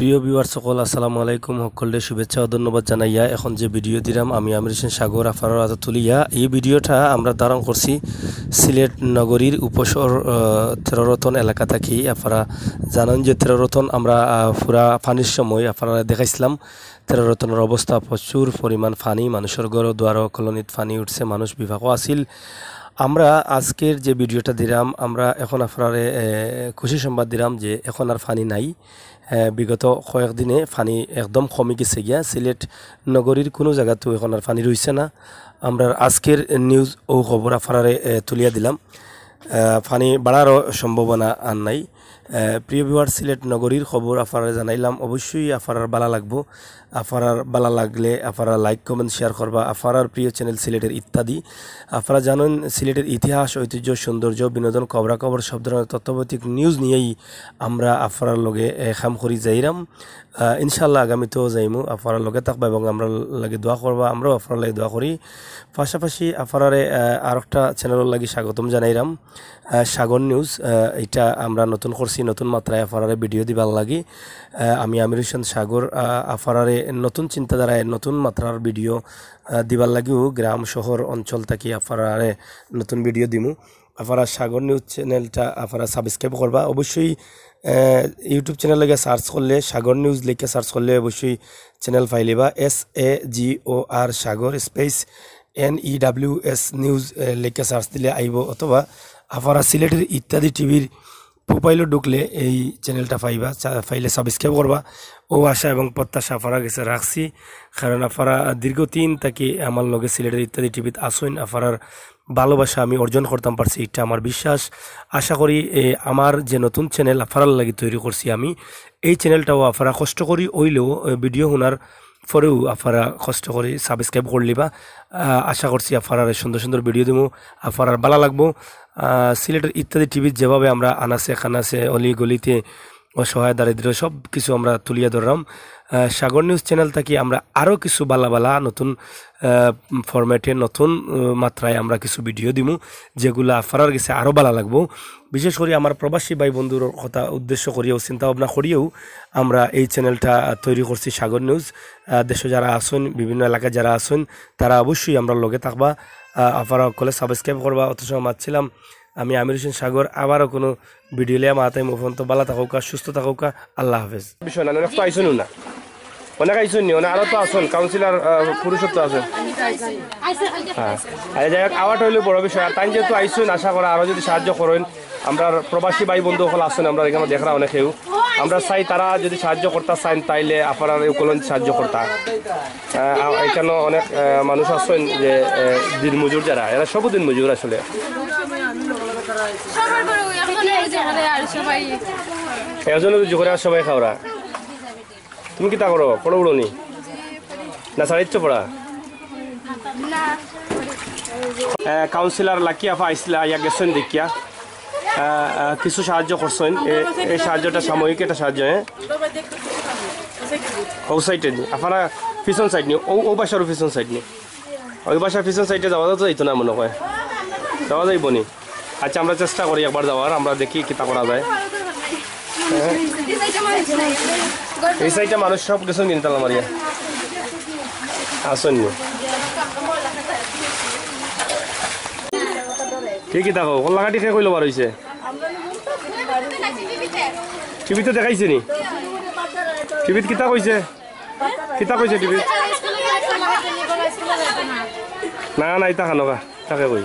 প্রিয় বিবার সকল আসসালামু আলাইকুম সকলের শুভেচ্ছা ও ধন্যবাদ জানাইয়া এখন যে ভিডিও দিলাম আমি আমির হোসেন সাগর আফার রাজা তুলিয়া এই ভিডিওটা আমরা ধারণ করছি সিলেট নগরীর উপসর থেরোরথন এলাকা থাকি আপনারা জানান যে থেরোরথন আমরা ফুরা ফানির সময় আপনারা দেখাইছিলাম থেরোরথনের অবস্থা প্রচুর পরিমাণ ফানি মানুষের গড় দ্বার কলোনিত ফানি উঠছে মানুষ বিভাগও আছিল আমরা আজকের যে ভিডিওটা দিলাম আমরা এখন আপনার খুশি সংবাদ দিলাম যে এখন আর ফানি নাই বিগত কয়েকদিনে ফানি একদম কমে গেছে গিয়া সিলেট নগরীর কোনো জায়গাতেও এখন আর ফানি রয়েছে না আমরা আজকের নিউজ ও খবর আপনারে তুলিয়া দিলাম ফানি বাড়ারও সম্ভাবনা আর নাই প্রিয় বিওয়ার সিলেট নগরীর খবর আফারে জানাইলাম অবশ্যই আফারার বালা লাগবো আফারার বালা লাগলে আফারা লাইক কমেন্ট শেয়ার করবা আফারার প্রিয় চ্যানেল সিলেটের ইত্যাদি আফারা জানেন সিলেটের ইতিহাস ঐতিহ্য সৌন্দর্য বিনোদন খবরাখবর সব ধরনের তত্ত্বাবধিক নিউজ নিয়েই আমরা আফারার লগে খাম করি যাইরাম ইনশাল্লাহ আগামীতেও যাইমু আফারার লগে থাকবা এবং আমরা লাগে দোয়া করবা আমরাও আফারার লাগে দোয়া করি পাশাপাশি আফারারে আর একটা চ্যানেলের লাগে স্বাগতম জানাইরাম সাগর নিউজ এটা আমরা নতুন করছি করছি নতুন মাত্রায় আফারারে ভিডিও দিবার লাগি আমি আমির হোসেন সাগর আফারারে নতুন চিন্তাধারায় নতুন মাত্রার ভিডিও দিবার লাগিও গ্রাম শহর অঞ্চল থাকি আফারারে নতুন ভিডিও দিমু আফারা সাগর নিউজ চ্যানেলটা আফারা সাবস্ক্রাইব করবা অবশ্যই ইউটিউব চ্যানেল সার্চ করলে সাগর নিউজ লিখে সার্চ করলে অবশ্যই চ্যানেল পাইলিবা S A G O R Sagar space N E W S news লেখে সার্চ দিলে আইব অথবা আফারা সিলেটের ইত্যাদি টিভির প্রোফাইলও ঢুকলে এই চ্যানেলটা পাইবা ফাইলে সাবস্ক্রাইব করবা ও আশা এবং প্রত্যাশা আফারা গেছে রাখছি কারণ আফারা দীর্ঘদিন তাকে আমার লগে সিলেটের ইত্যাদি টিভিতে আসুন আফারার ভালোবাসা আমি অর্জন করতাম পারছি এটা আমার বিশ্বাস আশা করি আমার যে নতুন চ্যানেল আফারার লাগি তৈরি করছি আমি এই চ্যানেলটাও আফারা কষ্ট করি ওইলেও ভিডিও শোনার পরেও আপনারা কষ্ট করে সাবস্ক্রাইব করলিবা আশা করছি আপনারা সুন্দর সুন্দর ভিডিও দেবো আপনারা ভালো লাগবো সিলেটের ইত্যাদি টিভির যেভাবে আমরা আনাসে খানাসে অলি গলিতে অসহায় দারিদ্র সব কিছু আমরা তুলিয়া ধরলাম সাগর নিউজ চ্যানেল থেকে আমরা আরও কিছু বালা বালা নতুন ফরম্যাটে নতুন মাত্রায় আমরা কিছু ভিডিও দিমু যেগুলো ফারার গেছে আরও বালা লাগবো বিশেষ করে আমার প্রবাসী ভাই বন্ধুর কথা উদ্দেশ্য করিয়েও চিন্তা ভাবনা করিয়েও আমরা এই চ্যানেলটা তৈরি করছি সাগর নিউজ দেশে যারা আসুন বিভিন্ন এলাকায় যারা আসুন তারা অবশ্যই আমরা লগে থাকবা আপনারা সকলে সাবস্ক্রাইব করবা অথচ মাতছিলাম আমি আমির হোসেন সাগর আবারও কোনো ভিডিও লিয়া মাথায় মুফন্ত বালা থাকুকা সুস্থ থাকুকা আল্লাহ হাফেজ বিষয় না অনেক তো আইসুন অনেক আইসুন নি অনেক আরও তো আসুন কাউন্সিলার পুরুষত্ব আসুন হ্যাঁ যাই হোক আওয়াটা হইলে বড় বিষয় আর তাই যেহেতু আইসুন আশা করা আরো যদি সাহায্য করেন আমরা প্রবাসী ভাই বন্ধু সকল আসুন আমরা এখানে দেখা অনেকেও আমরা চাই তারা যদি সাহায্য করতা চান তাইলে আপনার এই কলন সাহায্য করতা এখানে অনেক মানুষ আছেন যে দিন মজুর যারা এরা সবু দিন মজুর আসলে সবার করে সবাই তুমি কি তা করো পড়ো না সাড়িচ্ছ পড়া কাউন্সিলর লাকি আফা ইয়া গেছেন দেখিয়া কিছু সাহায্য করছেন এই সাহায্যটা সাময়িক এটা সাহায্য হ্যাঁ ও সাইডে নি আপনারা ফিশন সাইড নি ও ও বাসারও পিছন সাইড নি ওই বাসার ফিশন সাইডে যাওয়া যাইতো না মনে হয় যাওয়া যাইব নি আচ্ছা আমরা চেষ্টা করি একবার যাওয়ার আমরা দেখি কিতা করা যায় এই সাইডটা মানুষ সব কিছু নিনতাল মারিয়া আসুন কি কি দেখো কল্লাকাটি খেয়ে কইলো বার হয়েছে টিভিতে দেখাইছে নি টিভিত কিতা কইছে কিতা কইছে টিভিত না না ইতা খানোকা তাকে কই